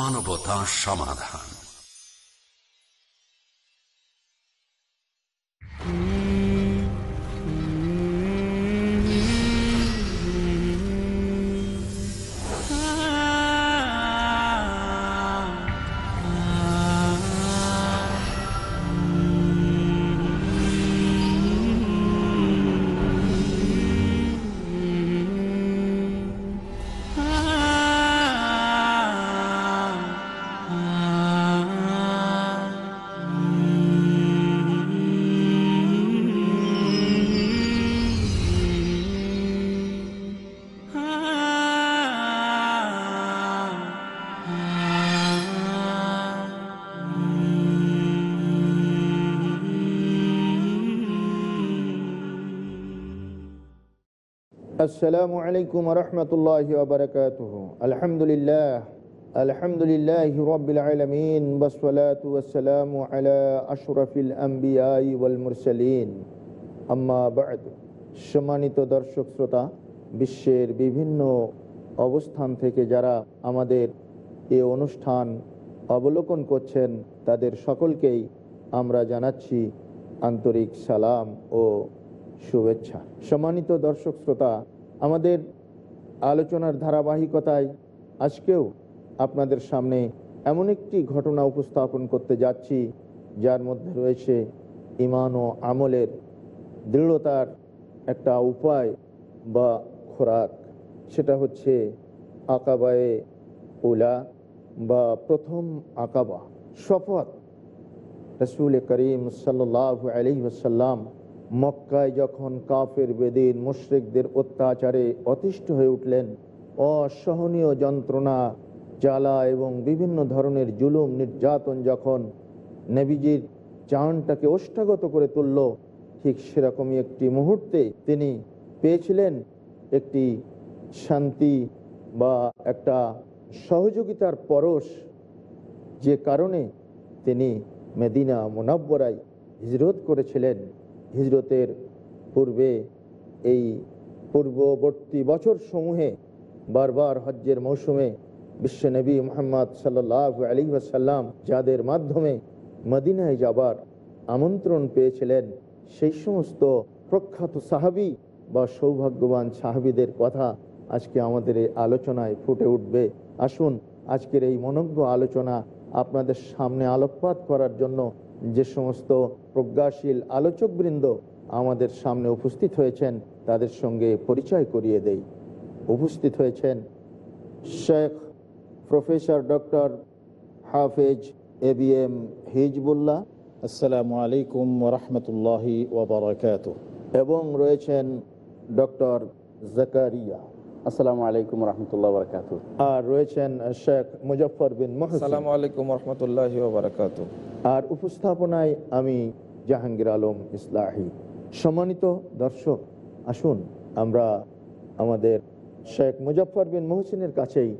মানবতা সমাধান السلام عليكم ورحمة الله وبركاته الحمد لله الحمد لله رب العالمين والصلاة والسلام على أشرف الأنبياء والمرسلين أما بعد সম্মানিত দর্শক শ্রোতা বিশ্বের বিভিন্ন অবস্থান থেকে যারা আমাদের এ অনুষ্ঠান অবলোকন করছেন তাদের সকলকেই আমরা জানাচ্ছি আন্তরিক সালাম ও শুভেচ্ছা সম্মানিত দর্শক শ্রোতা আমাদের আলোচনার ধারাবাহিকতায় আজকেও আপনাদের সামনে এমন একটি ঘটনা উপস্থাপন করতে যাচ্ছি যার মধ্যে রয়েছে ইমান ও আমলের দৃঢ়তার একটা উপায় বা খোরাক সেটা হচ্ছে আকাবায়ে ওলা বা প্রথম আকাবা শপথ রসুল করিম সাল্লাহ আলি আসাল্লাম মক্কায় যখন কাফের বেদিন মুশ্রিকদের অত্যাচারে অতিষ্ঠ হয়ে উঠলেন অসহনীয় যন্ত্রণা জ্বালা এবং বিভিন্ন ধরনের জুলুম নির্যাতন যখন নেবিজির চাহনটাকে ওষ্ঠাগত করে তুলল ঠিক সেরকমই একটি মুহূর্তে তিনি পেয়েছিলেন একটি শান্তি বা একটা সহযোগিতার পরশ যে কারণে তিনি মেদিনা মোনাব্বরায় হিজরত করেছিলেন হিজরতের পূর্বে এই পূর্ববর্তী বছর সমূহে বারবার হজ্জের মৌসুমে বিশ্বনবী মোহাম্মদ সাল্লাহ আলী আসাল্লাম যাদের মাধ্যমে মদিনায় যাবার আমন্ত্রণ পেয়েছিলেন সেই সমস্ত প্রখ্যাত সাহাবি বা সৌভাগ্যবান সাহাবিদের কথা আজকে আমাদের এই আলোচনায় ফুটে উঠবে আসুন আজকের এই মনজ্ঞ আলোচনা আপনাদের সামনে আলোকপাত করার জন্য যে সমস্ত প্রজ্ঞাশীল আলোচকবৃন্দ আমাদের সামনে উপস্থিত হয়েছেন তাদের সঙ্গে পরিচয় করিয়ে দেই উপস্থিত হয়েছেন শেখ প্রফেসর ডক্টর হাফেজ এ বি এম হিজবুল্লাহ আসসালামু আলাইকুম রহমতুল্লাহ ওবরাকাত এবং রয়েছেন ডক্টর জাকারিয়া আলাইকুম আর রয়েছেন শেখ মুজফর বিন আলাইকুম রহমতুল্লাহ আর উপস্থাপনায় আমি জাহাঙ্গীর আলম ইসলাহি সম্মানিত দর্শক আসুন আমরা আমাদের শেখ মুজফর বিন মহসিনের কাছেই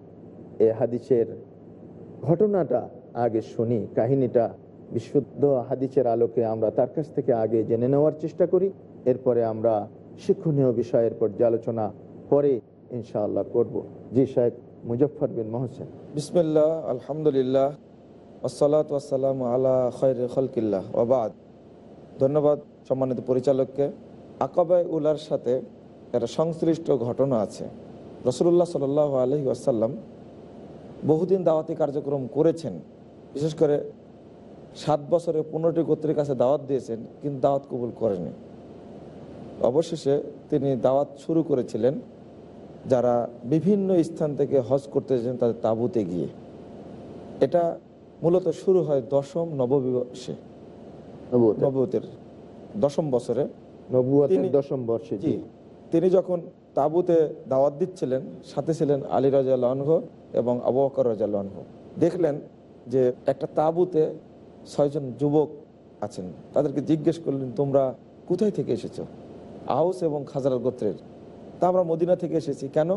এ হাদিসের ঘটনাটা আগে শুনি কাহিনীটা বিশুদ্ধ হাদিসের আলোকে আমরা তার কাছ থেকে আগে জেনে নেওয়ার চেষ্টা করি এরপরে আমরা শিক্ষণীয় বিষয়ের পর্যালোচনা পরে ইনশাআল্লাহ করব জি শেখ মুজফর বিন মোহসেন বিসমিল্লা আলহামদুলিল্লাহ ধন্যবাদ সম্মানিত পরিচালককে আকাবাই উলার সাথে একটা সংশ্লিষ্ট ঘটনা আছে রসুল্লাহ সাল আলহি আসাল্লাম বহুদিন দাওয়াতি কার্যক্রম করেছেন বিশেষ করে সাত বছরে পনেরোটি গোত্রের কাছে দাওয়াত দিয়েছেন কিন্তু দাওয়াত কবুল করেনি অবশেষে তিনি দাওয়াত শুরু করেছিলেন যারা বিভিন্ন স্থান থেকে হজ করতে তাদের তাঁবুতে গিয়ে এটা মূলত শুরু হয় দশম নববিবর্ষে নবতের দশম বছরে দশম বর্ষে জি তিনি যখন তাবুতে দাওয়াত দিচ্ছিলেন সাথে ছিলেন আলী রাজা লহ এবং আবহাওয়া রাজা লহ দেখলেন যে একটা তাবুতে ছয়জন যুবক আছেন তাদেরকে জিজ্ঞেস করলেন তোমরা কোথায় থেকে এসেছো আউস এবং খাজার গোত্রের তা আমরা মদিনা থেকে এসেছি কেন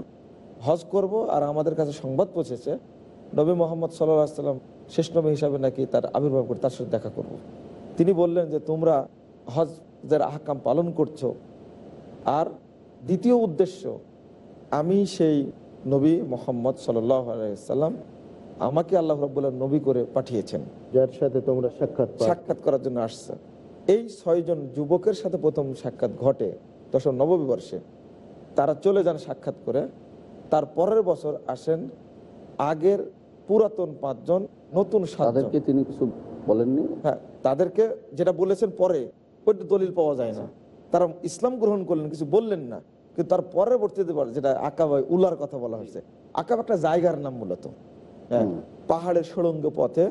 হজ করব আর আমাদের কাছে সংবাদ পৌঁছেছে নবী মোহাম্মদ সাল্লাহ সাল্লাম শেষ নবী হিসাবে নাকি তার আবির্ভাব করে তার সাথে দেখা করব। তিনি বললেন যে তোমরা হজের আহকাম পালন করছো আর দ্বিতীয় উদ্দেশ্য আমি সেই নবী মোহাম্মদ সাল্লাম আমাকে আল্লাহ রবাহ নবী করে পাঠিয়েছেন যার সাথে তোমরা সাক্ষাৎ সাক্ষাৎ করার জন্য আসছে এই ছয়জন যুবকের সাথে প্রথম সাক্ষাৎ ঘটে দশম বর্ষে তারা চলে যান সাক্ষাৎ করে তার পরের বছর আসেন আগের পুরাতন পাঁচজন নতুন তাদেরকে তিনি কিছু বলেননি হ্যাঁ তাদেরকে যেটা বলেছেন পরে ওই দলিল পাওয়া যায় না তারা ইসলাম গ্রহণ করলেন কিছু বললেন না কিন্তু তার পরবর্তীতে যেটা আকাবা উলার কথা বলা হয়েছে আকাব একটা জায়গার নাম মূলত হ্যাঁ পাহাড়ের সুরঙ্গ পথে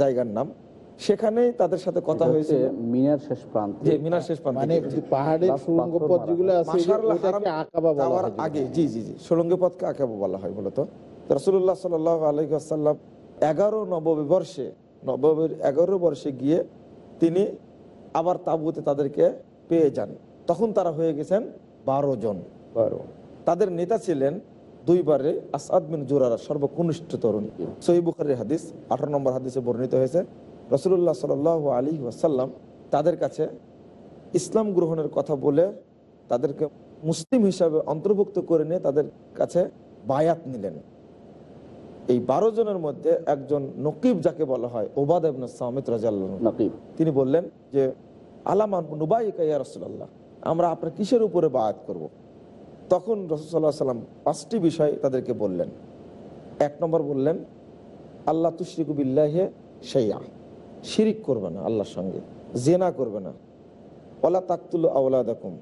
জায়গার নাম সেখানে তাদের সাথে কথা হয়েছে মিনার শেষ প্রান্ত জি মিনার শেষ প্রান্ত মানে পাহাড়ের সুরঙ্গ পথ যেগুলো আছে ওটাকে আকাবা বলা হয় আগে জি জি জি সুরঙ্গ পথকে আকাবা বলা হয় মূলত রাসূলুল্লাহ সাল্লাল্লাহু আলাইহি ওয়াসাল্লাম এগারো নববী বর্ষে নববীর এগারো বর্ষে গিয়ে তিনি আবার তাঁবুতে তাদেরকে পেয়ে যান তখন তারা হয়ে গেছেন বারো জন বারো তাদের নেতা ছিলেন দুইবারে আসাদ বিন জোরারা সর্বকনিষ্ঠ তরুণী সহি হাদিস আঠারো নম্বর হাদিসে বর্ণিত হয়েছে রসুল্লাহ সাল আলী ওয়াসাল্লাম তাদের কাছে ইসলাম গ্রহণের কথা বলে তাদেরকে মুসলিম হিসাবে অন্তর্ভুক্ত করে নিয়ে তাদের কাছে বায়াত নিলেন এই বারো জনের মধ্যে একজন নকিব যাকে বলা হয় ওবাদ সামিত রাজাল নকিব তিনি বললেন যে আলামান আমরা আপনার কিসের উপরে বায়াত করব। তখন রসুল্লাহ সাল্লাম পাঁচটি বিষয় তাদেরকে বললেন এক নম্বর বললেন আল্লাহ তুশ্রিকুবিল্লাহে সেইয়া শিরিক করবে না আল্লাহর সঙ্গে জেনা করবে না ওলা তাকতুল আওলা দেখুম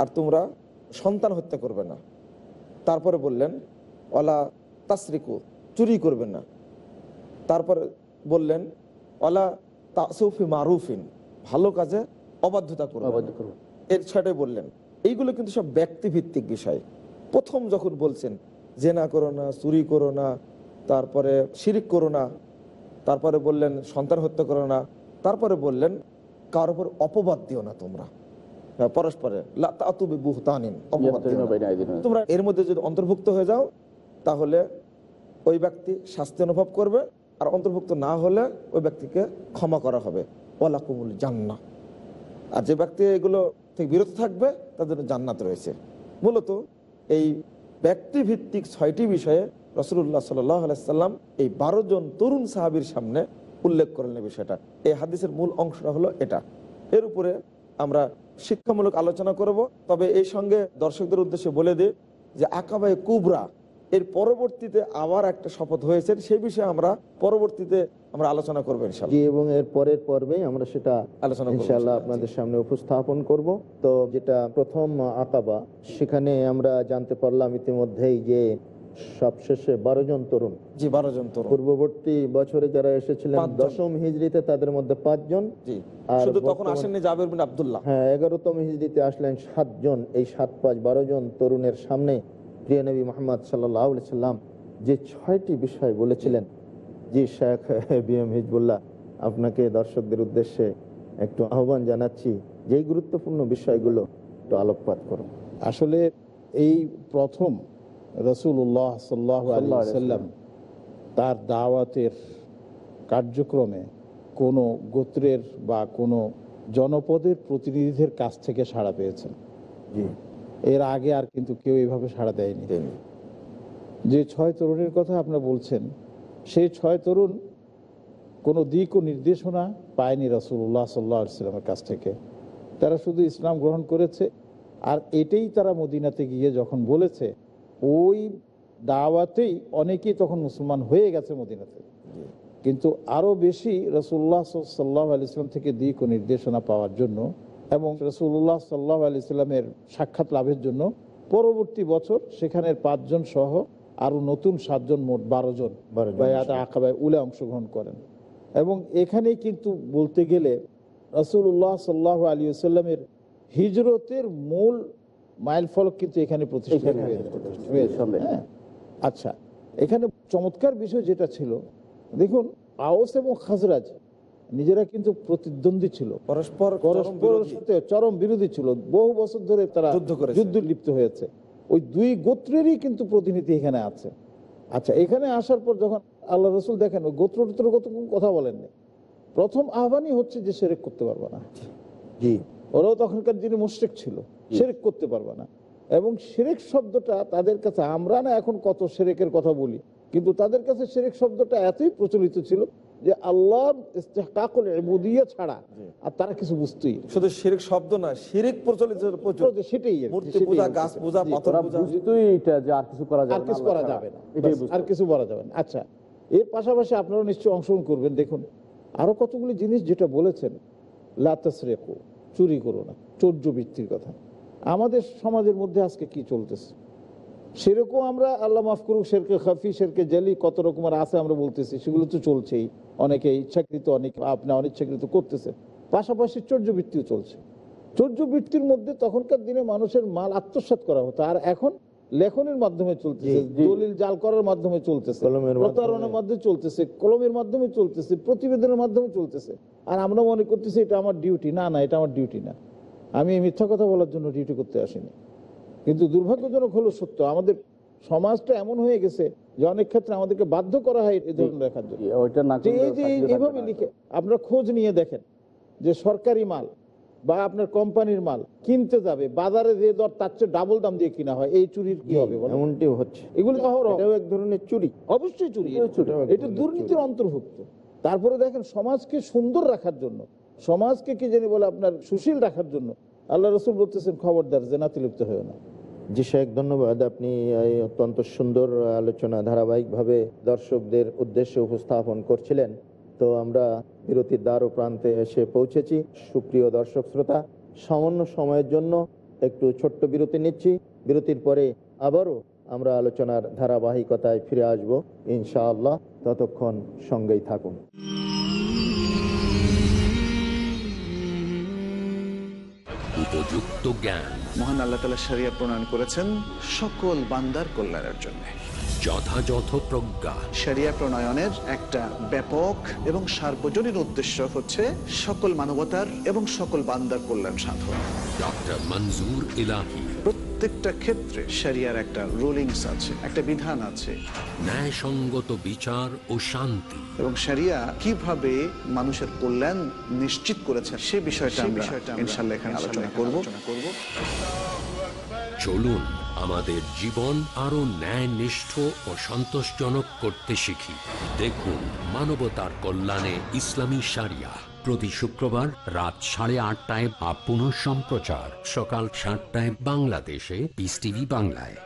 আর তোমরা সন্তান হত্যা করবে না তারপরে বললেন ওলা তাসরিকু চুরি করবেন না তারপর বললেন অলা তাসুফি মারুফিন ভালো কাজে অবাধ্যতা করবো এর ছাড়ে বললেন এইগুলো কিন্তু সব ব্যক্তিভিত্তিক বিষয় প্রথম যখন বলছেন জেনা করো না চুরি করো না তারপরে শিরিক করো না তারপরে বললেন সন্তান হত্যা করো না তারপরে বললেন কারো উপর অপবাদ দিও না তোমরা হ্যাঁ, পরস্পরে তোমরা এর মধ্যে যদি অন্তর্ভুক্ত হয়ে যাও তাহলে ওই ব্যক্তি শাস্তি অনুভব করবে আর অন্তর্ভুক্ত না হলে ওই ব্যক্তিকে ক্ষমা করা হবে ওয়ালাকুমুল জান্না আর যে ব্যক্তি এগুলো থেকে বিরত থাকবে তাদের জান্নাত রয়েছে মূলত এই ব্যক্তিভিত্তিক ছয়টি বিষয়ে রসুল্লাহ সাল্লাম এই বারো জন তরুণ সাহাবির সামনে উল্লেখ করলেন বিষয়টা এই হাদিসের মূল অংশটা হলো এটা এর উপরে আমরা শিক্ষামূলক আলোচনা করব তবে এই সঙ্গে দর্শকদের উদ্দেশ্যে বলে দিই যে আকাবায় কুবরা এর পরবর্তীতে আবার একটা শপথ হয়েছে সে বিষয়ে আমরা পরবর্তীতে আমরা আলোচনা করবো এবং এর পরের পর্বে আমরা সেটা আলোচনা ইনশাল্লাহ আপনাদের সামনে উপস্থাপন করব তো যেটা প্রথম আকাবা সেখানে আমরা জানতে পারলাম ইতিমধ্যেই যে সবশেষে বারো জন তরুণ জি বারো জন তরুণ পূর্ববর্তী বছরে যারা এসেছিলেন দশম হিজড়িতে তাদের মধ্যে পাঁচজন হ্যাঁ এগারোতম হিজড়িতে আসলেন সাতজন এই সাত পাঁচ বারো জন তরুণের সামনে প্রিয় নবী মোহাম্মদ সাল্লাম যে ছয়টি বিষয় বলেছিলেন জি শেখ বি এম হিজবুল্লাহ আপনাকে দর্শকদের উদ্দেশ্যে একটু আহ্বান জানাচ্ছি যেই গুরুত্বপূর্ণ বিষয়গুলো একটু আলোকপাত করুন আসলে এই প্রথম রসুল্লাহ সাল্লাহ সাল্লাম তার দাওয়াতের কার্যক্রমে কোনো গোত্রের বা কোনো জনপদের প্রতিনিধিদের কাছ থেকে সাড়া পেয়েছেন জি এর আগে আর কিন্তু কেউ এভাবে সাড়া দেয়নি যে ছয় তরুণের কথা আপনারা বলছেন সেই ছয় তরুণ কোনো দিক ও নির্দেশনা পায়নি রাসুল্লাহ সাল্লা সাল্লামের কাছ থেকে তারা শুধু ইসলাম গ্রহণ করেছে আর এটাই তারা মদিনাতে গিয়ে যখন বলেছে ওই দাওয়াতেই অনেকেই তখন মুসলমান হয়ে গেছে মদিনাতে কিন্তু আরও বেশি রসুল্লাহ সাল্লাহ আলি থেকে দিক ও নির্দেশনা পাওয়ার জন্য এবং রসুল্লাহ সাল্লাহ আলি সাল্লামের সাক্ষাৎ লাভের জন্য পরবর্তী বছর সেখানের পাঁচজন সহ আরও নতুন সাতজন মোট বারো জন আঁকাবায় উলে অংশগ্রহণ করেন এবং এখানেই কিন্তু বলতে গেলে রসুল্লাহ সাল্লাহ আলী সাল্লামের হিজরতের মূল মাইলফলক কিন্তু এখানে প্রতিষ্ঠা হ্যাঁ। আচ্ছা এখানে চমৎকার বিষয় যেটা ছিল দেখুন আওস এবং খাজরাজ নিজেরা কিন্তু প্রতিদ্বন্দ্বী ছিল পরস্পর পরস্পরের সাথে চরম বিরোধী ছিল বহু বছর ধরে তারা যুদ্ধ করে যুদ্ধ লিপ্ত হয়েছে ওই দুই গোত্রেরই কিন্তু প্রতিনিধি এখানে আছে আচ্ছা এখানে আসার পর যখন আল্লাহ রসুল দেখেন ওই গোত্র কথা বলেননি প্রথম আহ্বানই হচ্ছে যে সেরেক করতে পারবে না জি ওরাও তখনকার যিনি মুশ্রিক ছিল সেরেক করতে পারবে না এবং সেরেক শব্দটা তাদের কাছে আমরা না এখন কত সেরেকের কথা বলি কিন্তু তাদের কাছে সেরেক শব্দটা এতই প্রচলিত ছিল যে আল্লাহ ইস্তেহকাকুল ইবুদিয়া ছাড়া আর তারা কিছু বুঝতেই শুধু শিরিক শব্দ না শিরিক প্রচলিত সেটাই মূর্তি পূজা গাছ পূজা পাথর পূজা বুঝতেই এটা যে আর কিছু করা যাবে আর কিছু করা যাবে না আর কিছু যাবে না আচ্ছা এর পাশাপাশি আপনারা নিশ্চয়ই অংশগ্রহণ করবেন দেখুন আরো কতগুলি জিনিস যেটা বলেছেন লাতাস চুরি করো না চৌর্য বৃত্তির কথা আমাদের সমাজের মধ্যে আজকে কি চলতেছে সেরকম আমরা আল্লাহ মাফ করুক শেরকে খাফি শেরকে জালি কত রকমের আছে আমরা বলতেছি সেগুলো তো চলছেই অনেকে ইচ্ছাকৃত অনেক আপনি অনিচ্ছাকৃত করতেছে পাশাপাশি চর্যবৃত্তিও চলছে চর্যবৃত্তির মধ্যে তখনকার দিনে মানুষের মাল আত্মসাত করা হতো আর এখন লেখনের মাধ্যমে চলতেছে দলিল জাল করার মাধ্যমে চলতেছে প্রতারণের মাধ্যমে চলতেছে কলমের মাধ্যমে চলতেছে প্রতিবেদনের মাধ্যমে চলতেছে আর আমরা মনে করতেছি এটা আমার ডিউটি না না এটা আমার ডিউটি না আমি মিথ্যা কথা বলার জন্য ডিউটি করতে আসিনি কিন্তু দুর্ভাগ্যজনক হলো সত্য আমাদের সমাজটা এমন হয়ে গেছে যে অনেক ক্ষেত্রে আমাদেরকে বাধ্য করা হয় এই ধরনের দেখার জন্য এই এইভাবে লিখে আপনারা খোঁজ নিয়ে দেখেন যে সরকারি মাল বা আপনার কোম্পানির মাল কিনতে যাবে বাজারে যে দর তার চেয়ে ডাবল দাম দিয়ে কিনা হয় এই চুরির কি হবে এমনটি হচ্ছে এগুলো এক ধরনের চুরি অবশ্যই চুরি এটা দুর্নীতির অন্তর্ভুক্ত তারপরে দেখেন সমাজকে সুন্দর রাখার জন্য সমাজকে কি জানি বলে আপনার সুশীল রাখার জন্য আল্লাহ রসুল বলতেছেন খবরদার যে নাতিলিপ্ত হয়েও না জি শেখ ধন্যবাদ আপনি অত্যন্ত সুন্দর আলোচনা ধারাবাহিকভাবে দর্শকদের উদ্দেশ্যে উপস্থাপন করছিলেন তো আমরা বিরতির দ্বার প্রান্তে এসে পৌঁছেছি সুপ্রিয় দর্শক শ্রোতা সামান্য সময়ের জন্য একটু ছোট্ট বিরতি নিচ্ছি বিরতির পরে আবারও আমরা আলোচনার ধারাবাহিকতায় ফিরে আসবো ইনশাআল্লাহ ততক্ষণ সঙ্গেই থাকুন উপযুক্ত জ্ঞান মহান আল্লাহ তালা সারিয়া প্রণয়ন করেছেন সকল বান্দার কল্যাণের জন্য যথাযথ প্রজ্ঞা সেরিয়া প্রণয়নের একটা ব্যাপক এবং সার্বজনীন উদ্দেশ্য হচ্ছে সকল মানবতার এবং সকল বান্দার কল্যাণ সাধন ডক্টর মঞ্জুর ইলাহি প্রত্যেকটা ক্ষেত্রে সেরিয়ার একটা রুলিংস আছে একটা বিধান আছে ন্যায়সঙ্গত বিচার ও শান্তি এবং সেরিয়া কিভাবে মানুষের কল্যাণ নিশ্চিত করেছে সে বিষয়টা ইনশাল্লাহ এখানে আলোচনা করব চলুন আমাদের জীবন আরো ন্যায় নিষ্ঠ ও সন্তোষজনক করতে শিখি দেখুন মানবতার কল্যাণে ইসলামী সারিয়া প্রতি শুক্রবার রাত সাড়ে আটটায় আপ পুনঃ সম্প্রচার সকাল সাতটায় বাংলাদেশে পিস টিভি বাংলায়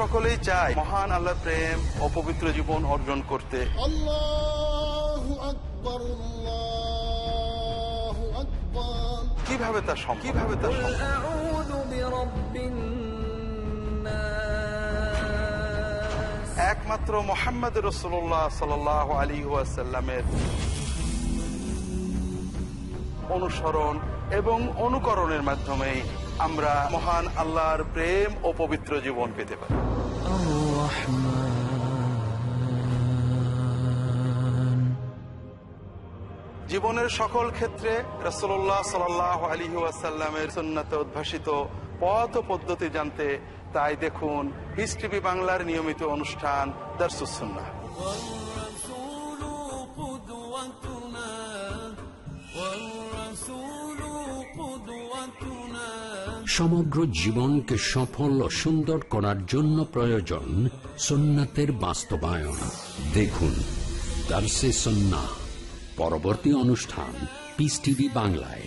সকলেই চায় মহান আল্লাহ প্রেম অপবিত্র জীবন অর্জন করতে কিভাবে তা সম্ভব কিভাবে তা একমাত্র মোহাম্মদ রসোল্লাহ সাল আলী ওয়াসাল্লামের অনুসরণ এবং অনুকরণের মাধ্যমেই আমরা মহান আল্লাহর প্রেম ও পবিত্র জীবন পেতে পারি জীবনের সকল ক্ষেত্রে রসোল্লাহ সাল আলী ওয়াসাল্লামের সুন্নাতে উদ্ভাসিত পথ পদ্ধতি জানতে তাই দেখুন হিস বাংলার নিয়মিত অনুষ্ঠান দর্শুসুন্না সমগ্র জীবনকে সফল ও সুন্দর করার জন্য প্রয়োজন সোনাতের বাস্তবায়ন দেখুন দার্সে সন্না পরবর্তী অনুষ্ঠান পিস টিভি বাংলায়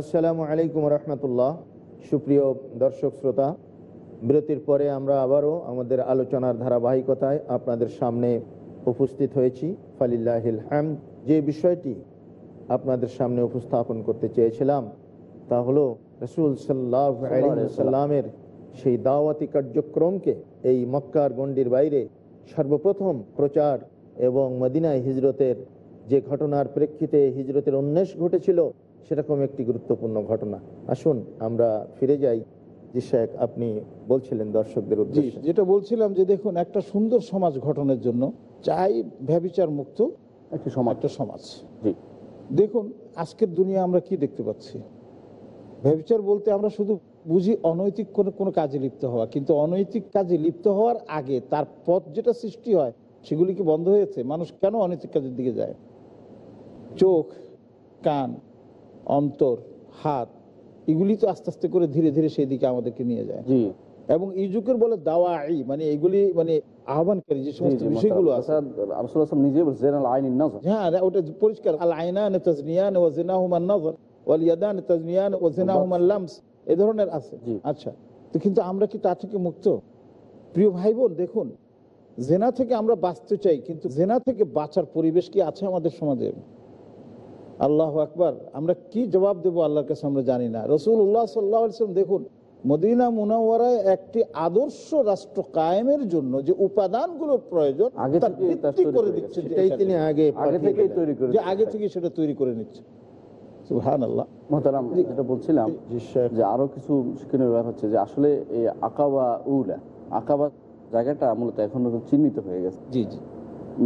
আসসালামু আলাইকুম রহমতুল্লাহ সুপ্রিয় দর্শক শ্রোতা বিরতির পরে আমরা আবারও আমাদের আলোচনার ধারাবাহিকতায় আপনাদের সামনে উপস্থিত হয়েছি ফালিল্লাহ হ্যাম যে বিষয়টি আপনাদের সামনে উপস্থাপন করতে চেয়েছিলাম তা হলো রসুল সাল্লাহ সাল্লামের সেই দাওয়াতি কার্যক্রমকে এই মক্কার গণ্ডির বাইরে সর্বপ্রথম প্রচার এবং মদিনায় হিজরতের যে ঘটনার প্রেক্ষিতে হিজরতের উন্মেষ ঘটেছিল সেরকম একটি গুরুত্বপূর্ণ ঘটনা আসুন আমরা ফিরে যাই আপনি বলছিলেন দর্শকদের উদ্দেশ্যে যেটা বলছিলাম যে দেখুন একটা সুন্দর সমাজ গঠনের জন্য চাই ভ্যাবিচার মুক্ত একটা সমাজ একটা সমাজ দেখুন আজকের দুনিয়া আমরা কি দেখতে পাচ্ছি ভ্যাবিচার বলতে আমরা শুধু বুঝি অনৈতিক কোনো কোনো কাজে লিপ্ত হওয়া কিন্তু অনৈতিক কাজে লিপ্ত হওয়ার আগে তার পথ যেটা সৃষ্টি হয় সেগুলি কি বন্ধ হয়েছে মানুষ কেন অনৈতিক কাজের দিকে যায় চোখ কান অন্তর হাত এগুলি তো আস্তে আস্তে করে ধীরে ধীরে সেই দিকে আমাদেরকে নিয়ে যায় এবং ইউজুকের বলে দাওয়াই মানে এগুলি মানে আহ্বানকারী যে সমস্ত বিষয়গুলো আছে আচ্ছা, হ্যাঁ, আচ্ছা তো কিন্তু আমরা কি তা থেকে মুক্ত প্রিয় ভাই বোন দেখুন জেনা থেকে আমরা বাঁচতে চাই কিন্তু জেনা থেকে বাঁচার পরিবেশ কি আছে আমাদের সমাজে আল্লাহ আকবার আমরা কি জবাব দেবো আল্লাহর কাছে আমরা জানি না রসুল উল্লাহ সাল্লাহ দেখুন মদিনা মুনাওয়ারায় একটি আদর্শ রাষ্ট্র কায়েমের জন্য যে উপাদানগুলোর প্রয়োজন করে দিচ্ছে আগে যে আগে থেকে সেটা তৈরি করে নিচ্ছে বলছিলাম যে আরো কিছু শিক্ষণীয় ব্যাপার হচ্ছে যে আসলে আকাবা উলা আকাবা জায়গাটা মূলত এখন চিহ্নিত হয়ে গেছে জি জি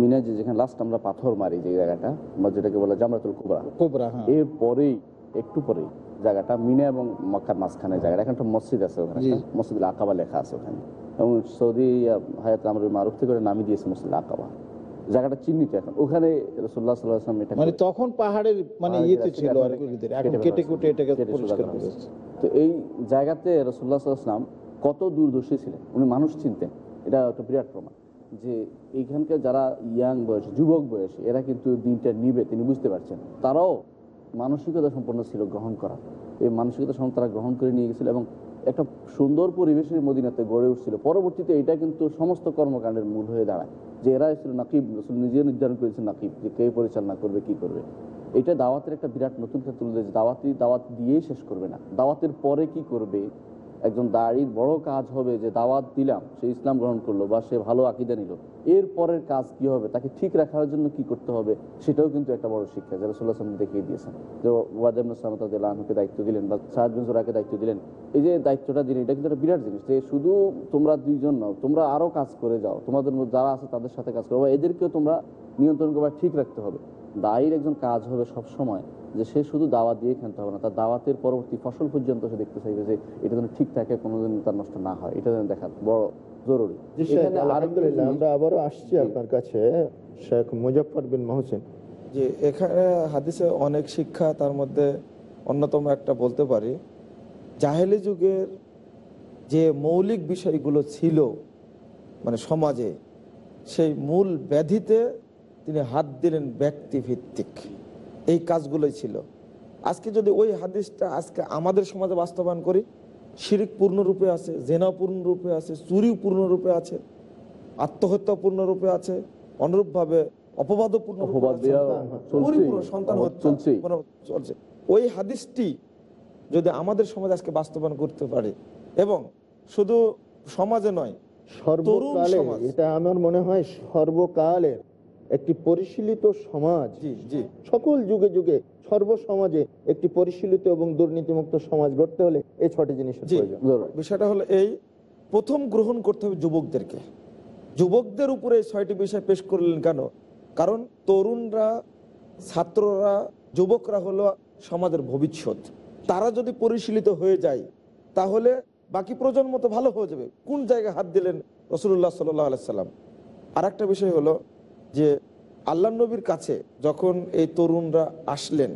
মিনা যে যেখানে লাস্ট আমরা পাথর মারি যে জায়গাটা বা যেটাকে বলে জামরাতুল কুবরা কুবরা হ্যাঁ। এর পরেই একটু পরেই জায়গাটা মিনা এবং মক্কার মাঝখানে জায়গাটা এখন একটা মসজিদ আছে ওখানে মসজিদ আকাবা লেখা আছে ওখানে এবং সৌদি হায়াত আমরা মারুফ থেকে নামিয়ে দিয়েছে মসজিদ আকাবা জায়গাটা চিহ্নিত এখন ওখানে রসুল্লাহ সাল্লাম এটা মানে তখন পাহাড়ের মানে ইয়েতে ছিল আর কেটে কুটে এটাকে তো এই জায়গাতে রসুল্লাহ সাল্লাম কত দূরদর্শী ছিলেন উনি মানুষ চিনতেন এটা একটা বিরাট প্রমাণ যে এইখানকার যারা ইয়াং বয়স যুবক বয়স এরা কিন্তু দিনটা নিবে তিনি বুঝতে পারছেন তারাও মানসিকতা সম্পন্ন ছিল গ্রহণ করা এই মানসিকতা সম্পন্ন তারা গ্রহণ করে নিয়ে গেছিল এবং একটা সুন্দর পরিবেশের মদিনাতে গড়ে উঠছিল পরবর্তীতে এটা কিন্তু সমস্ত কর্মকাণ্ডের মূল হয়ে দাঁড়ায় যে এরা ছিল নাকিব রসুল নিজে নির্ধারণ করেছে নাকিব যে কে পরিচালনা করবে কি করবে এটা দাওয়াতের একটা বিরাট নতুন ক্ষেত্র দাওয়াতি দাওয়াত দিয়ে শেষ করবে না দাওয়াতের পরে কি করবে একজন দাঁড়ির বড় কাজ হবে যে দাওয়াত দিলাম সে ইসলাম গ্রহণ করলো বা সে ভালো আকিদা নিল এর পরের কাজ কি হবে তাকে ঠিক রাখার জন্য কি করতে হবে সেটাও কিন্তু একটা বড় শিক্ষা যারা সোল্লাহ সাল্লাম দেখিয়ে দিয়েছেন যে ওয়াদামুসালামতাল আহমকে দায়িত্ব দিলেন বা সাহাদ বিন দায়িত্ব দিলেন এই যে দায়িত্বটা দিলেন এটা কিন্তু একটা বিরাট জিনিস যে শুধু তোমরা দুইজন নাও তোমরা আরও কাজ করে যাও তোমাদের যারা আছে তাদের সাথে কাজ করো বা এদেরকেও তোমরা নিয়ন্ত্রণ করবা ঠিক রাখতে হবে দায়ের একজন কাজ হবে সব সময় যে সে শুধু দাওয়াত দিয়ে খেলতে হবে না তার দাওয়াতের পরবর্তী ফসল পর্যন্ত সে দেখতে চাইবে যে এটা যেন ঠিক থাকে কোনোদিন তার নষ্ট না হয় এটা যেন দেখা বড় জরুরি আমরা আবারও আসছি আপনার কাছে শেখ মুজফর বিন মহসিন যে এখানে হাদিসে অনেক শিক্ষা তার মধ্যে অন্যতম একটা বলতে পারি জাহেলি যুগের যে মৌলিক বিষয়গুলো ছিল মানে সমাজে সেই মূল ব্যাধিতে তিনি হাত দিলেন ব্যক্তিভিত্তিক এই কাজগুলোই ছিল আজকে যদি ওই হাদিসটা আজকে আমাদের সমাজে বাস্তবায়ন করি শিরিক পূর্ণরূপে আছে জেনা পূর্ণরূপে আছে চুরিও পূর্ণরূপে আছে আত্মহত্যা পূর্ণরূপে আছে অনুরূপভাবে অপবাদপূর্ণ সন্তান চলছে ওই হাদিসটি যদি আমাদের সমাজ আজকে বাস্তবায়ন করতে পারে এবং শুধু সমাজে নয় সর্বকালে এটা আমার মনে হয় সর্বকালের একটি পরিশীলিত সমাজ সকল যুগে যুগে সর্বসমাজে একটি পরিশীলিত এবং দুর্নীতিমুক্ত সমাজ গড়তে হলে এই ছটি জিনিস বিষয়টা হলো এই প্রথম গ্রহণ করতে হবে যুবকদেরকে যুবকদের উপরে ছয়টি বিষয় পেশ করলেন কেন কারণ তরুণরা ছাত্ররা যুবকরা হলো সমাজের ভবিষ্যৎ তারা যদি পরিশীলিত হয়ে যায় তাহলে বাকি প্রজন্ম তো ভালো হয়ে যাবে কোন জায়গায় হাত দিলেন রসুল্লাহ সাল্লাম আর একটা বিষয় হলো যে আল্লাহ নবীর কাছে যখন এই তরুণরা আসলেন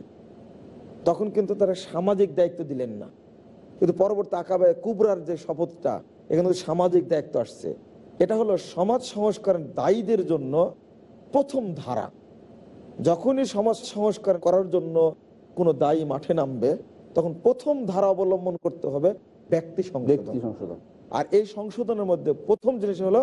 তখন কিন্তু তারা সামাজিক দায়িত্ব দিলেন না কিন্তু পরবর্তী আঁকাবায় কুবরার যে শপথটা এখানে সামাজিক দায়িত্ব আসছে এটা হলো সমাজ সংস্কার দায়ীদের জন্য প্রথম ধারা যখনই সমাজ সংস্কার করার জন্য কোনো দায়ী মাঠে নামবে তখন প্রথম ধারা অবলম্বন করতে হবে ব্যক্তি সংশোধন আর এই সংশোধনের মধ্যে প্রথম জিনিস হলো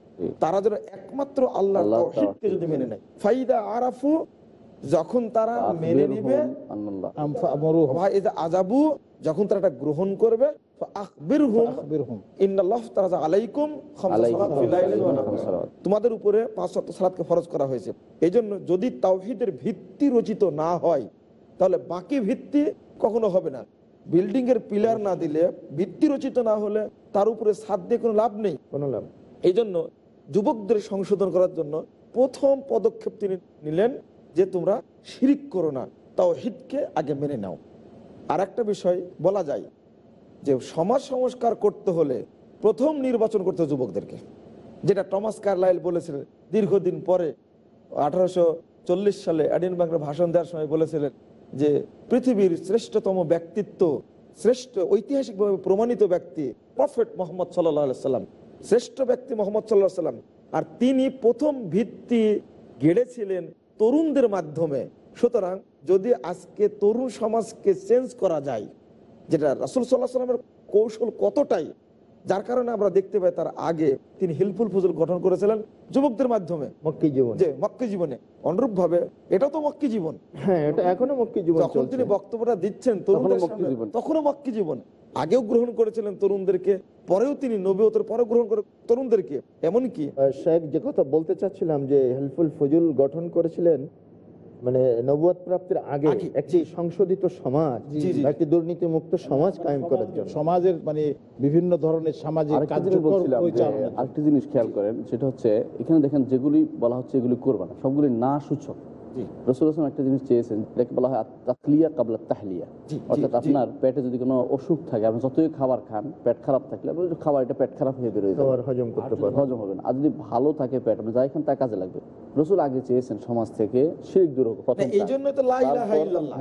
তারা যেন একমাত্র আল্লাহ যদি মেনে নেয় ফাইদা আরাফু যখন তারা মেনে নিবে আজাবু যখন তারা এটা গ্রহণ করবে তোমাদের উপরে পাঁচ করা হয়েছে এই জন্য যদি তাওহিদের ভিত্তি রচিত না হয় তাহলে বাকি ভিত্তি কখনো হবে না বিল্ডিং এর পিলার না দিলে ভিত্তি রচিত না হলে তার উপরে সাদ দিয়ে কোনো লাভ নেই কোনো লাভ এই জন্য যুবকদের সংশোধন করার জন্য প্রথম পদক্ষেপ তিনি নিলেন যে তোমরা শিরিক করো না তাও হিটকে আগে মেনে নাও আর একটা বিষয় বলা যায় যে সমাজ সংস্কার করতে হলে প্রথম নির্বাচন করতে যুবকদেরকে যেটা টমাস কার্লাইল বলেছিলেন দীর্ঘদিন পরে আঠারোশো চল্লিশ সালে অ্যাডিন বাংলা ভাষণ দেওয়ার সময় বলেছিলেন যে পৃথিবীর শ্রেষ্ঠতম ব্যক্তিত্ব শ্রেষ্ঠ ঐতিহাসিকভাবে প্রমাণিত ব্যক্তি প্রফেট মোহাম্মদ সাল্লাহ সাল্লাম শ্রেষ্ঠ ব্যক্তি মোহাম্মদ সাল্লাহ সাল্লাম আর তিনি প্রথম ভিত্তি গেড়েছিলেন তরুণদের মাধ্যমে সুতরাং যদি আজকে তরুণ সমাজকে চেঞ্জ করা যায় যেটা রাসুল সাল্লাহ সাল্লামের কৌশল কতটাই যার কারণে আমরা দেখতে পাই তার আগে তিনি হেল্পফুল ফুজুল গঠন করেছিলেন যুবকদের মাধ্যমে মক্কি যে মক্কি জীবনে অনুরূপ ভাবে এটাও তো মক্কি জীবন হ্যাঁ এটা এখনো মক্কি জীবন যখন তিনি বক্তব্যটা দিচ্ছেন তরুণ তখনও মক্কি জীবন আগেও গ্রহণ করেছিলেন তরুণদেরকে পরেও তিনি নবীয়তের পরে গ্রহণ করে তরুণদেরকে এমনকি সাহেব যে কথা বলতে চাচ্ছিলাম যে হেল্পফুল ফজুল গঠন করেছিলেন মানে নবুয়াদ প্রাপ্তির আগে একটি সংশোধিত সমাজ একটি দুর্নীতি মুক্ত সমাজ কায়েম করার জন্য সমাজের মানে বিভিন্ন ধরনের সামাজিক আরেকটি জিনিস খেয়াল করেন সেটা হচ্ছে এখানে দেখেন যেগুলি বলা হচ্ছে এগুলি করবে না সবগুলি না সূচক রসুলাম একটা জিনিস চেয়েছেন বলা হয় কাবলা তাহলিয়া অর্থাৎ আপনার পেটে যদি কোনো অসুখ থাকে আপনি যতই খাবার খান পেট খারাপ থাকলে খাবার এটা পেট খারাপ হয়ে বেরোয় হজম করতে হজম হবে না আর যদি ভালো থাকে পেট আপনি যাই খান তা কাজে লাগবে রসুল আগে চেয়েছেন সমাজ থেকে শিরিক দূর হোক এই জন্য তো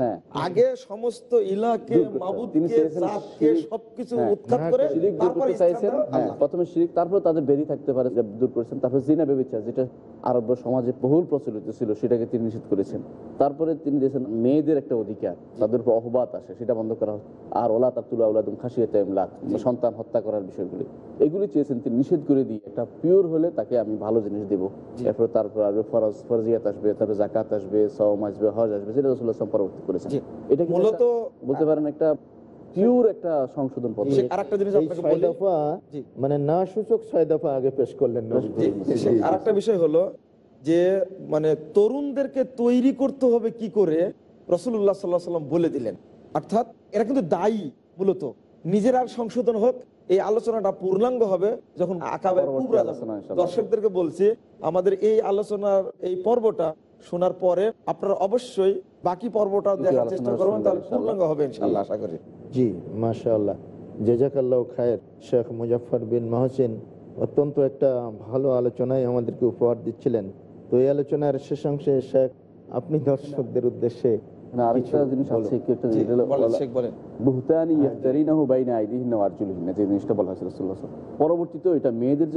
হ্যাঁ। আগে সমস্ত ইলাকে তিনি চেয়েছেন হ্যাঁ। হ্যাঁ, প্রথমে শিরিক তারপরে তাদের বেরিয়ে থাকতে পারে দূর করেছেন তারপর জিনা বেবিচার যেটা আরব্য সমাজে বহুল প্রচলিত ছিল সেটাকে তিনি নিষেধ করেছেন তারপরে তিনি দিয়েছেন মেয়েদের একটা অধিকার তাদের উপর অহবাত আসে সেটা বন্ধ করা হয় আর ওলা তার তাতুল্লা উলাদুম খাসিয়াতে লাখ সন্তান হত্যা করার বিষয়গুলি এগুলি চেয়েছেন তিনি নিষেধ করে দিয়ে একটা পিওর হলে তাকে আমি ভালো জিনিস দেবো এরপর তারপর আসবে ফরজ ফরজিয়াত আসবে তারপরে জাকাত আসবে সম আসবে হজ আসবে সেটা রসুল্লাহ পরবর্তী করেছেন এটা মূলত বলতে পারেন একটা পিওর একটা মানে না সূচক ছয় দফা আগে পেশ করলেন আরেকটা বিষয় হলো যে মানে তরুণদেরকে তৈরি করতে হবে কি করে রসুল্লাহ সাল্লাহ সাল্লাম বলে দিলেন অর্থাৎ এরা কিন্তু দায়ী মূলত নিজের আর সংশোধন হোক এই আলোচনাটা পূর্ণাঙ্গ হবে যখন দর্শকদেরকে বলছি আমাদের এই আলোচনার এই পর্বটা শোনার পরে আপনারা অবশ্যই বাকি পর্বটা দেখার চেষ্টা করবেন তাহলে পূর্ণাঙ্গ হবে ইনশাল্লাহ আশা করি জি মাশাল্লাহ জেজাকাল্লা খায়ের শেখ মুজাফর বিন মহসিন অত্যন্ত একটা ভালো আলোচনায় আমাদেরকে উপহার দিচ্ছিলেন তো এই আলোচনার অংশে শেখ আপনি দর্শকদের উদ্দেশ্যে মানে হ্যাঁ, মেয়েদের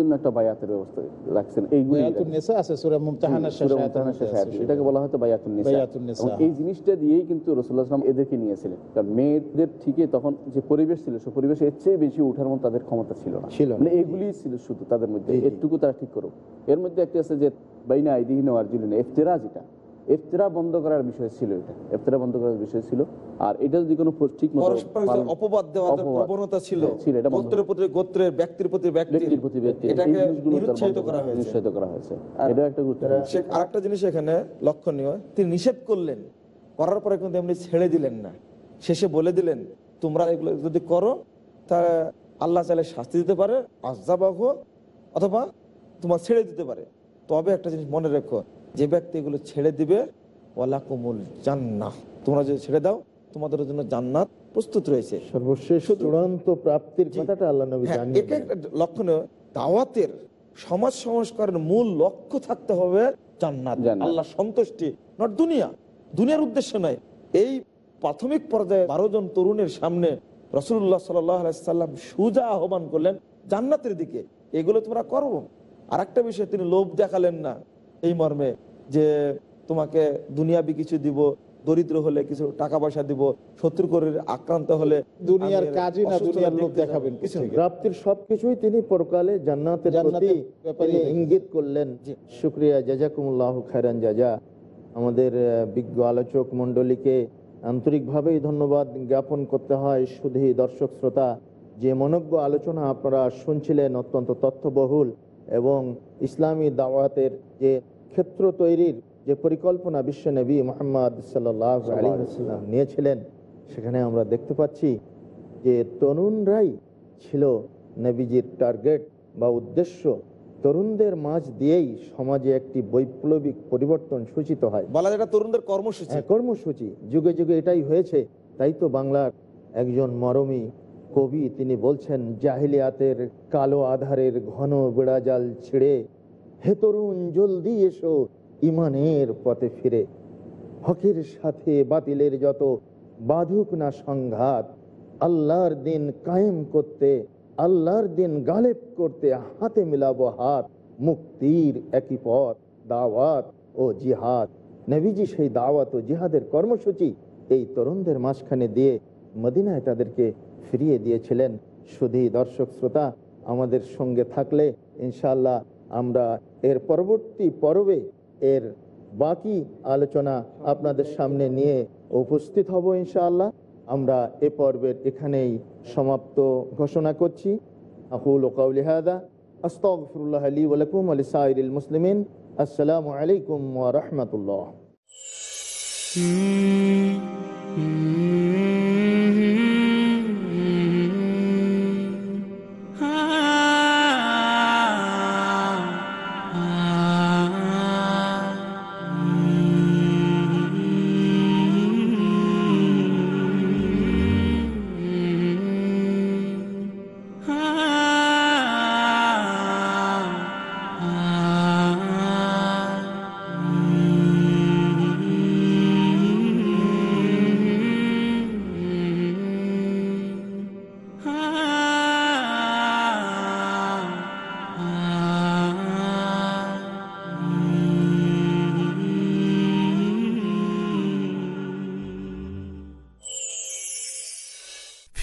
এই জিনিসটা দিয়েই কিন্তু এদেরকে নিয়েছিলেন কারণ মেয়েদের ঠিকই তখন যে পরিবেশ ছিল সে পরিবেশ এর চেয়ে বেশি উঠার মতো তাদের ক্ষমতা ছিল না ছিল মানে এগুলি ছিল শুধু তাদের মধ্যে এটুকু তারা ঠিক করুক এর মধ্যে একটা আছে যে বাইনা আইদিহীন ওয়া আরজুলিহিন ইফতিরাজ এটা এফতেরা বন্ধ করার বিষয় ছিল এটা এফতেরা বন্ধ করার বিষয় ছিল আর এটা যদি কোনো ঠিক অপবাদ দেওয়ার প্রবণতা ছিল হ্যাঁ, এটা গোত্রের প্রতি গোত্রের ব্যক্তির প্রতি ব্যক্তির প্রতি ব্যক্তি এটাকে করা হয়েছে করা হয়েছে এটা একটা শেখ আরেকটা জিনিস এখানে লক্ষণীয় তিনি নিষেধ করলেন করার পরে কিন্তু এমনি ছেড়ে দিলেন না শেষে বলে দিলেন তোমরা এগুলো যদি করো তা আল্লাহ চাইলে শাস্তি দিতে পারে আজাবাহ অথবা তোমার ছেড়ে দিতে পারে তবে একটা জিনিস মনে রেখো যে ব্যক্তি এগুলো ছেড়ে দিবে ওয়ালাকুমুল জান্নাহ তোমরা যদি ছেড়ে দাও তোমাদের জন্য জান্নাত প্রস্তুত রয়েছে সর্বশেষ চূড়ান্ত প্রাপ্তির কথাটা আল্লাহ নবী হ্যাঁ, জানিয়ে এটা একটা লক্ষণীয় দাওয়াতের সমাজ সংস্কারের মূল লক্ষ্য থাকতে হবে জান্নাত আল্লাহ সন্তুষ্টি নট দুনিয়া দুনিয়ার উদ্দেশ্য নয় এই প্রাথমিক পর্যায়ে বারো জন তরুণের সামনে রসুল্লাহ সাল্লাম সুজা আহ্বান করলেন জান্নাতের দিকে এগুলো তোমরা করবো আর একটা বিষয় তিনি লোভ দেখালেন না এই মর্মে যে তোমাকে দুনিয়াবি কিছু দিব দরিদ্র হলে কিছু টাকা পয়সা দিব শত্রু করে আক্রান্ত হলে দুনিয়ার কাজই না দুনিয়ার লোক দেখাবেন প্রাপ্তির সবকিছুই তিনি পরকালে জান্নাতের প্রতি ইঙ্গিত করলেন আমাদের বিজ্ঞ আলোচক মণ্ডলীকে আন্তরিকভাবেই ধন্যবাদ জ্ঞাপন করতে হয় শুধু দর্শক শ্রোতা যে মনজ্ঞ আলোচনা আপনারা শুনছিলেন অত্যন্ত তথ্যবহুল এবং ইসলামী দাওয়াতের যে ক্ষেত্র তৈরির যে পরিকল্পনা বিশ্ব নবী মোহাম্মদ সাল্লাহ নিয়েছিলেন সেখানে আমরা দেখতে পাচ্ছি যে তরুণরাই ছিল নবীজির টার্গেট বা উদ্দেশ্য তরুণদের মাঝ দিয়েই সমাজে একটি বৈপ্লবিক পরিবর্তন সূচিত হয় বলা যেটা তরুণদের কর্মসূচি হ্যাঁ, কর্মসূচি যুগে যুগে এটাই হয়েছে তাই তো বাংলার একজন মরমী কবি তিনি বলছেন জাহিলিয়াতের কালো আধারের ঘন বেড়াজাল ছিঁড়ে হে তরুণ জলদি এসো ইমানের পথে ফিরে হকের সাথে বাতিলের যত বাধুক না সংঘাত আল্লাহর দিন কায়েম করতে আল্লাহর দিন গালেব করতে হাতে মিলাবো হাত মুক্তির একই পথ দাওয়াত ও জিহাদ নেভিজি সেই দাওয়াত ও জিহাদের কর্মসূচি এই তরুণদের মাঝখানে দিয়ে মদিনায় তাদেরকে ফিরিয়ে দিয়েছিলেন শুধু দর্শক শ্রোতা আমাদের সঙ্গে থাকলে ইনশাল্লাহ আমরা এর পরবর্তী পর্বে এর বাকি আলোচনা আপনাদের সামনে নিয়ে উপস্থিত হব ইনশাআল্লাহ আমরা এ পর্বের এখানেই সমাপ্ত ঘোষণা করছি আকুল ওকাউলিহাদা আস্তফরুল্লাহ আলী ওয়ালাকুম আলী আসসালামু আলাইকুম ওয়া রাহমাতুল্লাহ